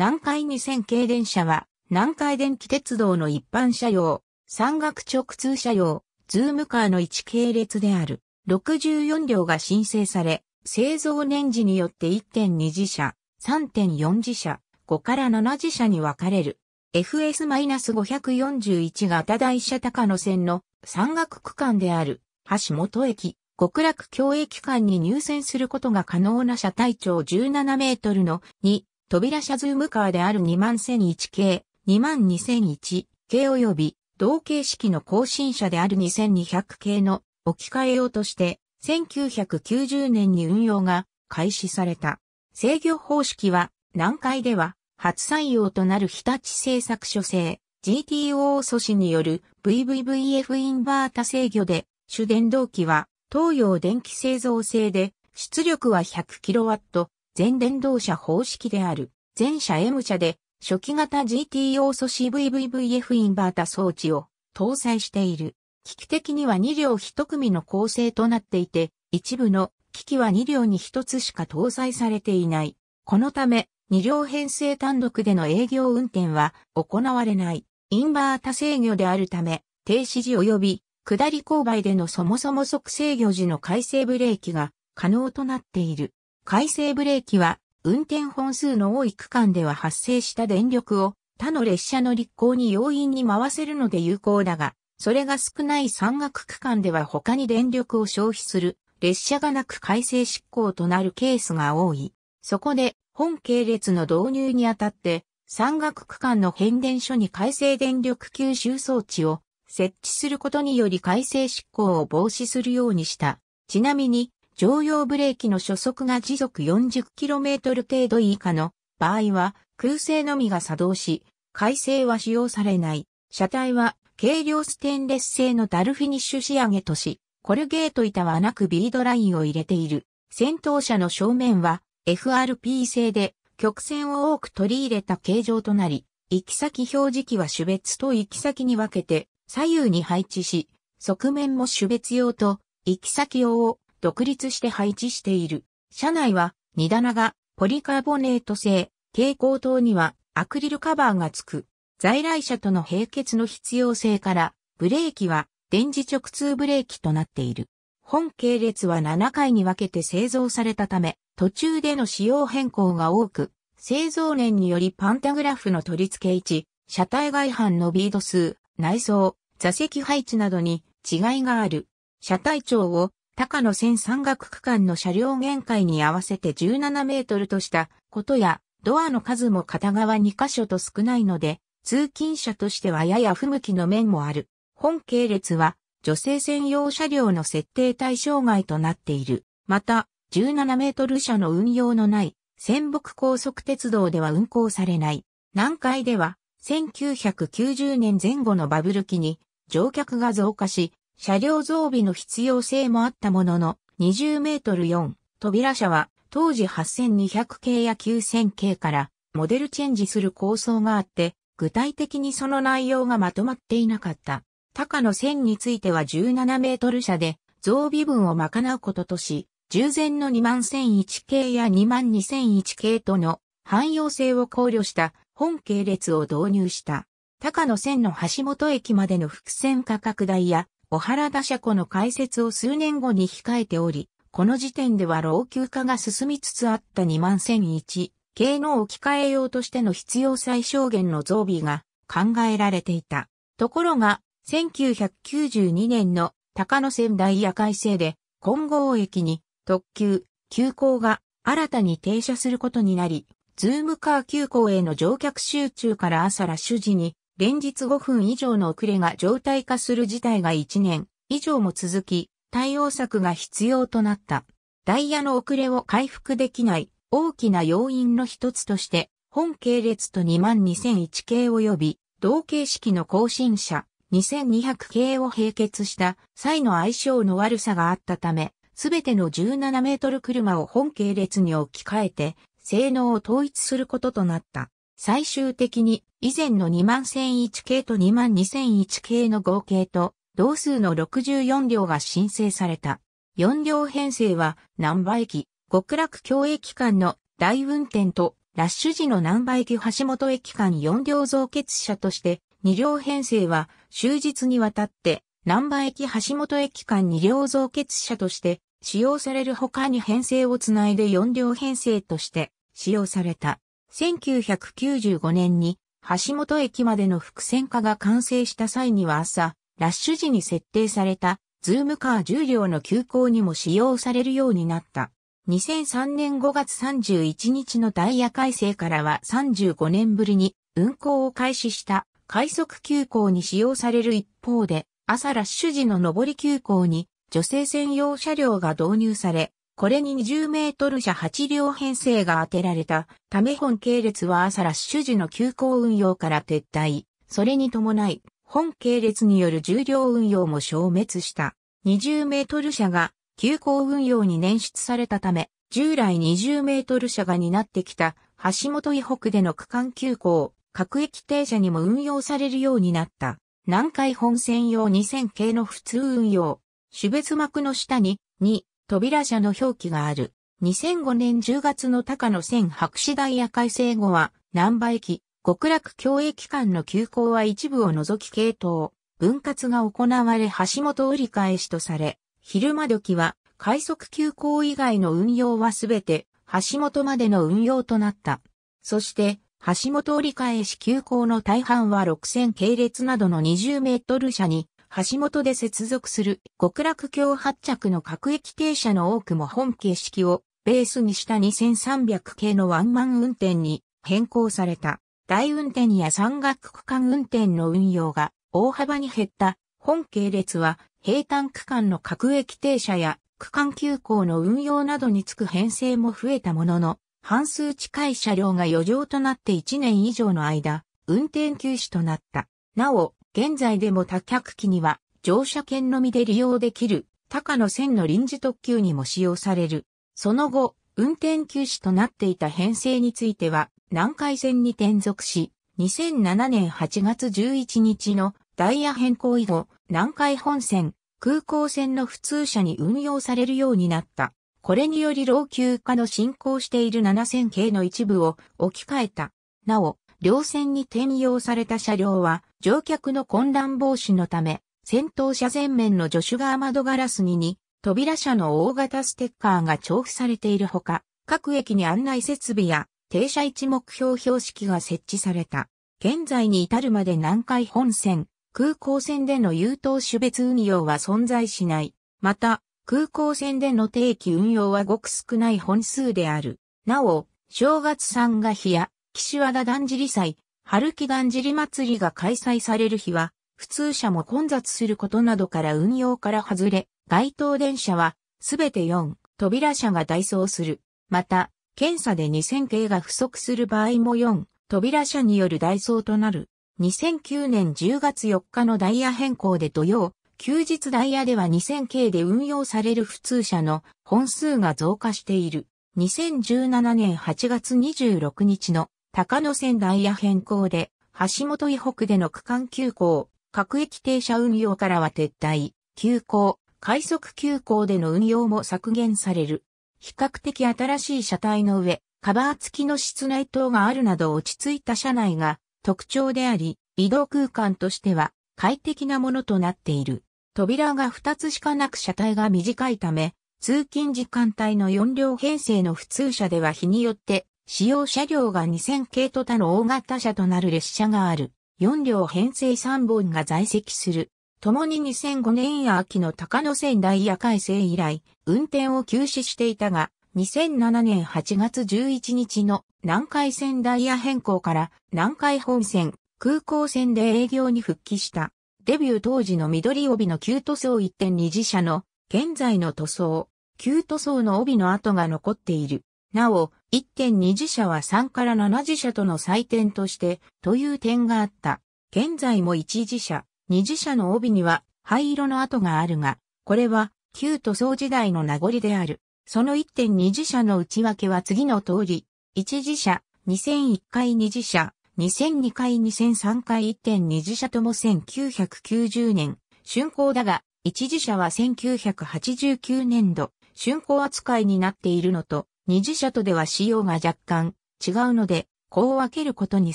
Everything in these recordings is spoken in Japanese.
南海2000系電車は、南海電気鉄道の一般車両、山岳直通車両、ズームカーの一系列である。64両が申請され、製造年次によって1.2次車、3.4次車、5から7次車に分かれる。FS-541 型台車高野線の山岳区間である、橋本駅、極楽京駅間に入線することが可能な車体長17メートルの2扉車ズームカーである20001系、22001系及び同形式の更新車である2200系の置き換え用として、1990年に運用が開始された。制御方式は、南海では、初採用となる日立製作所製、GTO 素子による VVVF インバータ制御で、主電動機は東洋電気製造製で、出力は 100kW、全電動車方式である。全車 M 車で初期型 GT 要素 CVVVF インバータ装置を搭載している。機器的には2両1組の構成となっていて、一部の機器は2両に1つしか搭載されていない。このため、2両編成単独での営業運転は行われない。インバータ制御であるため、停止時及び下り勾配でのそもそも即制御時の回生ブレーキが可能となっている。回生ブレーキは、運転本数の多い区間では発生した電力を他の列車の立行に容易に回せるので有効だが、それが少ない山岳区間では他に電力を消費する列車がなく改正執行となるケースが多い。そこで本系列の導入にあたって山岳区間の変電所に改正電力吸収装置を設置することにより改正執行を防止するようにした。ちなみに常用ブレーキの初速が時速 40km 程度以下の場合は空性のみが作動し、回生は使用されない。車体は軽量ステンレス製のダルフィニッシュ仕上げとし、コルゲート板はなくビードラインを入れている。先頭車の正面は FRP 製で曲線を多く取り入れた形状となり、行き先表示器は種別と行き先に分けて左右に配置し、側面も種別用と行き先用を独立して配置している。車内は荷棚がポリカーボネート製、蛍光灯にはアクリルカバーが付く。在来車との並結の必要性から、ブレーキは電磁直通ブレーキとなっている。本系列は7回に分けて製造されたため、途中での仕様変更が多く、製造年によりパンタグラフの取り付け位置、車体外反のビード数、内装、座席配置などに違いがある。車体長を高野線山岳区間の車両限界に合わせて17メートルとしたことや、ドアの数も片側2箇所と少ないので、通勤者としてはやや不向きの面もある。本系列は、女性専用車両の設定対象外となっている。また、17メートル車の運用のない、仙北高速鉄道では運行されない。南海では、1990年前後のバブル期に、乗客が増加し、車両増備の必要性もあったものの、20メートル4扉車は当時8200系や9000系からモデルチェンジする構想があって、具体的にその内容がまとまっていなかった。高野線については17メートル車で増備分を賄うこととし、従前の2万1001系や2万2001系との汎用性を考慮した本系列を導入した。高野線の橋本駅までの伏線価格代や小原田車庫の開設を数年後に控えており、この時点では老朽化が進みつつあった2万1001系の置き換え用としての必要最小限の増備が考えられていた。ところが、1992年の高野線ダイヤ改正で、金剛駅に特急、急行が新たに停車することになり、ズームカー急行への乗客集中から朝ら主時に連日5分以上の遅れが常態化する事態が1年以上も続き、対応策が必要となった。ダイヤの遅れを回復できない大きな要因の一つとして、本系列と22001系及び同形式の更新車2200系を並結した際の相性の悪さがあったため、すべての17メートル車を本系列に置き換えて、性能を統一することとなった。最終的に以前の2万1001系と2万2001系の合計と同数の64両が申請された。4両編成は南波駅、極楽京駅間の大運転とラッシュ時の南波駅橋本駅間4両増結車として2両編成は終日にわたって南波駅橋本駅間2両増結車として使用される他に編成をつないで4両編成として使用された。1995年に橋本駅までの伏線化が完成した際には朝、ラッシュ時に設定された、ズームカー10両の急行にも使用されるようになった。2003年5月31日のダイヤ改正からは35年ぶりに運行を開始した快速急行に使用される一方で、朝ラッシュ時の上り急行に女性専用車両が導入され、これに20メートル車8両編成が当てられたため本系列は朝ラッシュ時の急行運用から撤退。それに伴い、本系列による重量運用も消滅した。20メートル車が急行運用に捻出されたため、従来20メートル車が担ってきた橋本以北での区間急行、各駅停車にも運用されるようになった。南海本線用2000系の普通運用、種別幕の下に2、扉車の表記がある。2005年10月の高野線白紙ダイヤ改正後は、南波駅、極楽共栄機関の急行は一部を除き系統、分割が行われ橋本折り返しとされ、昼間時は快速急行以外の運用はすべて橋本までの運用となった。そして、橋本折り返し急行の大半は6000系列などの20メートル車に橋本で接続する極楽橋発着の各駅停車の多くも本形式をベースにした2300系のワンマン運転に変更された。大運転や山岳区間運転の運用が大幅に減った本系列は平坦区間の各駅停車や区間急行の運用などにつく編成も増えたものの、半数近い車両が余剰となって1年以上の間、運転休止となった。なお、現在でも多客機には乗車券のみで利用できる高野線の臨時特急にも使用される。その後、運転休止となっていた編成については南海線に転属し、2007年8月11日のダイヤ変更以後、南海本線、空港線の普通車に運用されるようになった。これにより老朽化の進行している7000系の一部を置き換えた。なお、両線に転用された車両は、乗客の混乱防止のため、先頭車前面の助手側窓ガラスにに、扉車の大型ステッカーが重複されているほか、各駅に案内設備や停車位置目標標識が設置された。現在に至るまで南海本線、空港線での優等種別運用は存在しない。また、空港線での定期運用はごく少ない本数である。なお、正月三が日や、岸和田だんじり祭、春木だんじり祭りが開催される日は、普通車も混雑することなどから運用から外れ、街頭電車は、すべて4、扉車が代走する。また、検査で2000系が不足する場合も4、扉車による代走となる。2009年10月4日のダイヤ変更で土曜、休日ダイヤでは2000系で運用される普通車の本数が増加している。2017年8月26日の高野線ダイヤ変更で、橋本以北での区間急行、各駅停車運用からは撤退、急行、快速急行での運用も削減される。比較的新しい車体の上、カバー付きの室内灯があるなど落ち着いた車内が特徴であり、移動空間としては快適なものとなっている。扉が2つしかなく車体が短いため、通勤時間帯の4両編成の普通車では日によって使用車両が2000系と他の大型車となる列車がある。4両編成3本が在籍する。共に2005年秋の高野線ダイヤ改正以来、運転を休止していたが、2007年8月11日の南海線ダイヤ変更から南海本線、空港線で営業に復帰した。デビュー当時の緑帯の旧塗装1.2次車の現在の塗装、旧塗装の帯の跡が残っている。なお、1.2次社は3から7次社との採点として、という点があった。現在も1次社、2次社の帯には灰色の跡があるが、これは旧塗装時代の名残である。その1.2次社の内訳は次の通り、1次社、2001回2次社、2002回2003回1.2次社とも1990年、竣工だが、1次社は1989年度、竣工扱いになっているのと、二次車とでは仕様が若干違うので、こう分けることに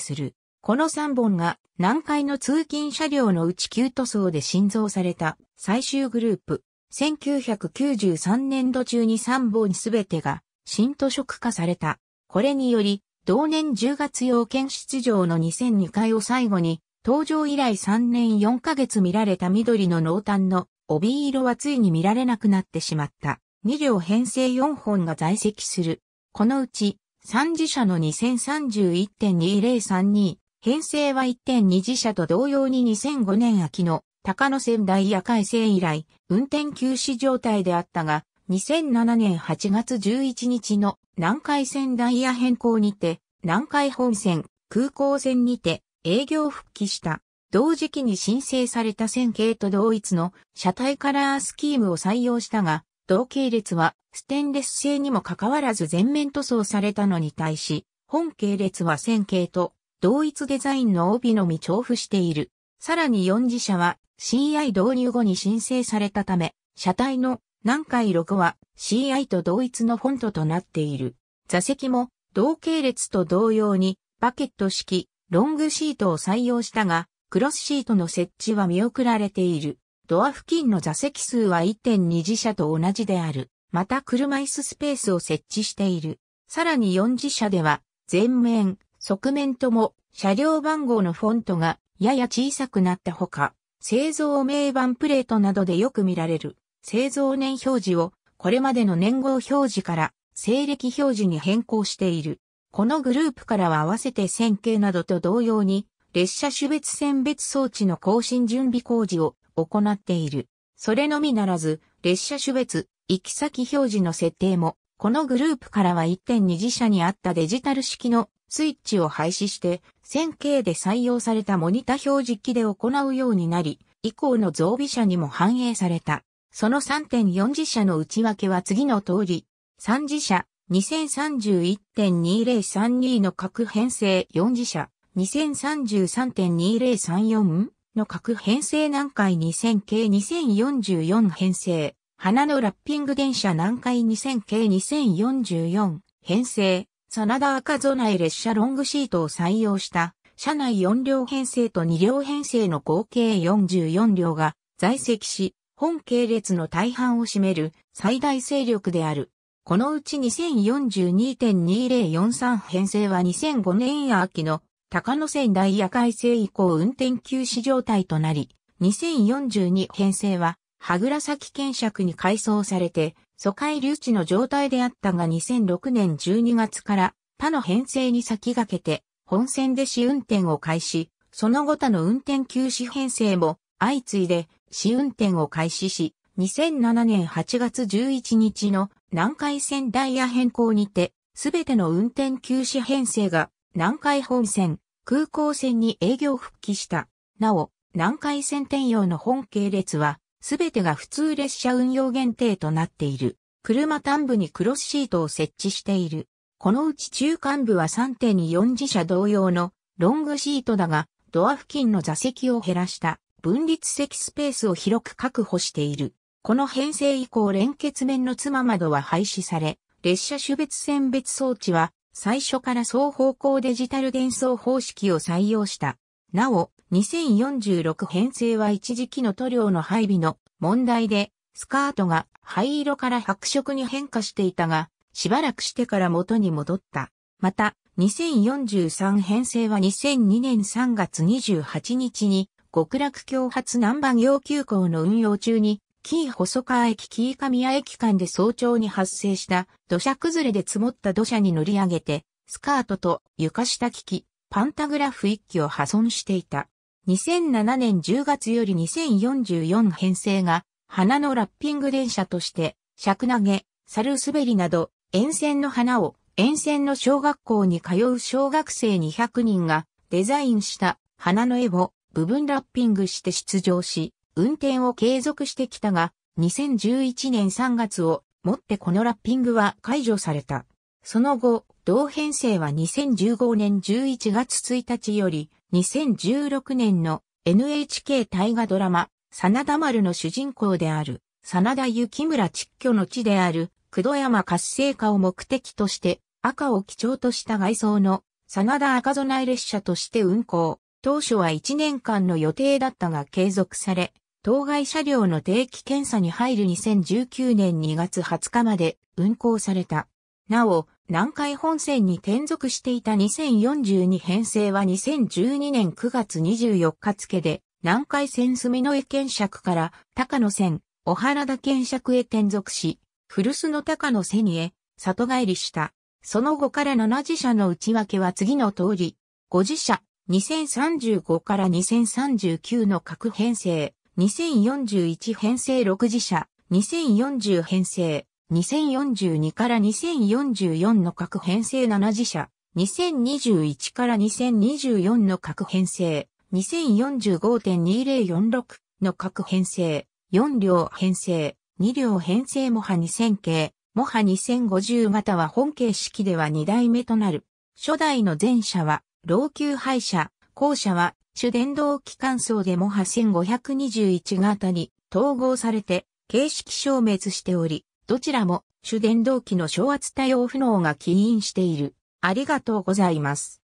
する。この三本が南海の通勤車両のうち旧塗装で新造された最終グループ。1993年度中に三本すべてが新塗色化された。これにより、同年10月要件出場の2002回を最後に、登場以来3年4ヶ月見られた緑の濃淡の帯色はついに見られなくなってしまった。2両編成4本が在籍する。このうち、3次車の2031.2032、編成は1.2次車と同様に2005年秋の高野仙台夜改正以来、運転休止状態であったが、2007年8月11日の南海線ダイヤ変更にて、南海本線、空港線にて営業復帰した。同時期に申請された線形と同一の車体カラースキームを採用したが、同系列はステンレス製にもかかわらず全面塗装されたのに対し、本系列は線形と同一デザインの帯のみ重複している。さらに4次車は CI 導入後に申請されたため、車体の南海ロゴは CI と同一のフォントとなっている。座席も同系列と同様にバケット式ロングシートを採用したが、クロスシートの設置は見送られている。ドア付近の座席数は1.2次車と同じである。また車椅子スペースを設置している。さらに4次車では、前面、側面とも車両番号のフォントがやや小さくなったほか、製造名板プレートなどでよく見られる製造年表示をこれまでの年号表示から西暦表示に変更している。このグループからは合わせて線形などと同様に列車種別選別装置の更新準備工事を行っている。それのみならず、列車種別、行き先表示の設定も、このグループからは1.2次車にあったデジタル式のスイッチを廃止して、1000K で採用されたモニタ表示機で行うようになり、以降の増備車にも反映された。その3.4次車の内訳は次の通り、3次車、2031.2032の各編成4次車、2033.2034の各編成南海2000系2044編成、花のラッピング電車南海2000系2044編成、真田赤備え列車ロングシートを採用した車内4両編成と2両編成の合計44両が在籍し、本系列の大半を占める最大勢力である。このうち2042.2043編成は2005年秋の高野線ダイヤ改正以降運転休止状態となり、2042編成は、羽倉崎検釈に改装されて、疎開留置の状態であったが2006年12月から他の編成に先駆けて、本線で試運転を開始、その後他の運転休止編成も相次いで試運転を開始し、2007年8月11日の南海線ダイヤ変更にて、すべての運転休止編成が南海本線、空港線に営業復帰した。なお、南海線転用の本系列は、すべてが普通列車運用限定となっている。車端部にクロスシートを設置している。このうち中間部は3.24自社同様のロングシートだが、ドア付近の座席を減らした分立席スペースを広く確保している。この編成以降連結面のつま窓は廃止され、列車種別選別装置は最初から双方向デジタル伝送方式を採用した。なお、2046編成は一時期の塗料の配備の問題で、スカートが灰色から白色に変化していたが、しばらくしてから元に戻った。また、2043編成は2002年3月28日に、極楽強発南蛮要求校の運用中に紀伊細川駅紀伊神谷駅間で早朝に発生した土砂崩れで積もった土砂に乗り上げて、スカートと床下機器、パンタグラフ一機を破損していた。2007年10月より2044編成が、花のラッピング電車として、尺投げ、猿滑りなど、沿線の花を沿線の小学校に通う小学生200人がデザインした花の絵を部分ラッピングして出場し、運転を継続してきたが、2011年3月をもってこのラッピングは解除された。その後、同編成は2015年11月1日より、2016年の NHK 大河ドラマ、真田丸の主人公である、真田幸村蟄居の地である、九度山活性化を目的として、赤を基調とした外装の、真田赤備列車として運行。当初は1年間の予定だったが継続され、当該車両の定期検査に入る2019年2月20日まで運行された。なお、南海本線に転属していた2042編成は2012年9月24日付で、南海線住之江検索から高野線、小原田検索へ転属し、古巣の高野瀬にへ、里帰りした。その後から7次車の内訳は次の通り、5自車、2035から2039の各編成、2041編成6次車、2040編成、2042から2044の各編成7次車、2021から2024の各編成、2045.2046の各編成、4両編成、2両編成もは2000系、もは2050型は本形式では2代目となる。初代の前者は、老朽廃車、後者は主電動機関層でも1 5 2 1型に統合されて形式消滅しており、どちらも主電動機の昇圧対応不能が起因している。ありがとうございます。